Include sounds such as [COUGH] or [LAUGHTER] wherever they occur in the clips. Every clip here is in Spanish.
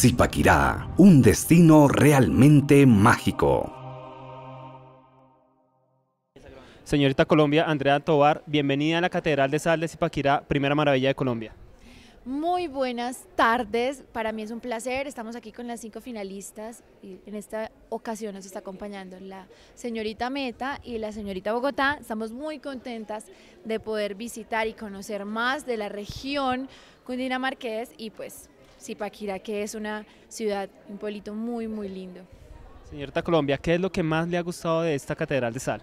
Zipaquirá, un destino realmente mágico. Señorita Colombia, Andrea Tobar, bienvenida a la Catedral de Sal de Zipaquirá, primera maravilla de Colombia. Muy buenas tardes, para mí es un placer, estamos aquí con las cinco finalistas y en esta ocasión nos está acompañando la señorita Meta y la señorita Bogotá. Estamos muy contentas de poder visitar y conocer más de la región cundinamarqués y pues Zipaquirá, que es una ciudad, un pueblito muy, muy lindo. Señorita Colombia, ¿qué es lo que más le ha gustado de esta Catedral de Sal?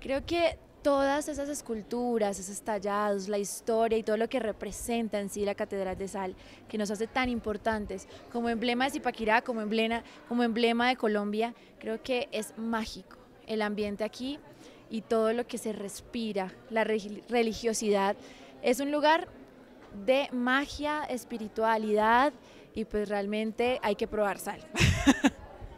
Creo que todas esas esculturas, esos tallados, la historia y todo lo que representa en sí la Catedral de Sal, que nos hace tan importantes como emblema de Zipaquirá, como emblema, como emblema de Colombia, creo que es mágico el ambiente aquí y todo lo que se respira, la religiosidad. Es un lugar de magia, espiritualidad y pues realmente hay que probar sal. [LAUGHS]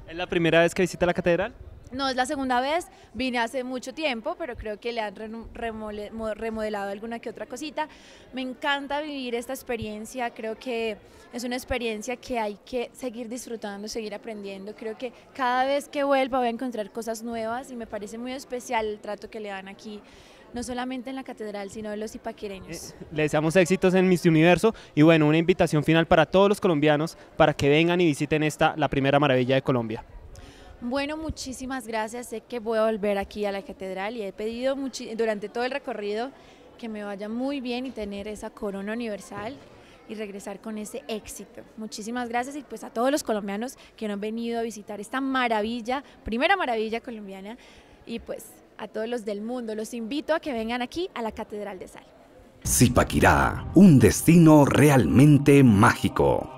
¿Es la primera vez que visita la catedral? No, es la segunda vez, vine hace mucho tiempo, pero creo que le han remodelado alguna que otra cosita. Me encanta vivir esta experiencia, creo que es una experiencia que hay que seguir disfrutando, seguir aprendiendo. Creo que cada vez que vuelva voy a encontrar cosas nuevas y me parece muy especial el trato que le dan aquí no solamente en la catedral, sino de los ipaquireños. Les eh, le deseamos éxitos en Miss Universo y bueno, una invitación final para todos los colombianos para que vengan y visiten esta, la primera maravilla de Colombia. Bueno, muchísimas gracias. Sé que voy a volver aquí a la catedral y he pedido durante todo el recorrido que me vaya muy bien y tener esa corona universal y regresar con ese éxito. Muchísimas gracias y pues a todos los colombianos que han venido a visitar esta maravilla, primera maravilla colombiana y pues a todos los del mundo. Los invito a que vengan aquí a la Catedral de Sal. Zipaquirá, un destino realmente mágico.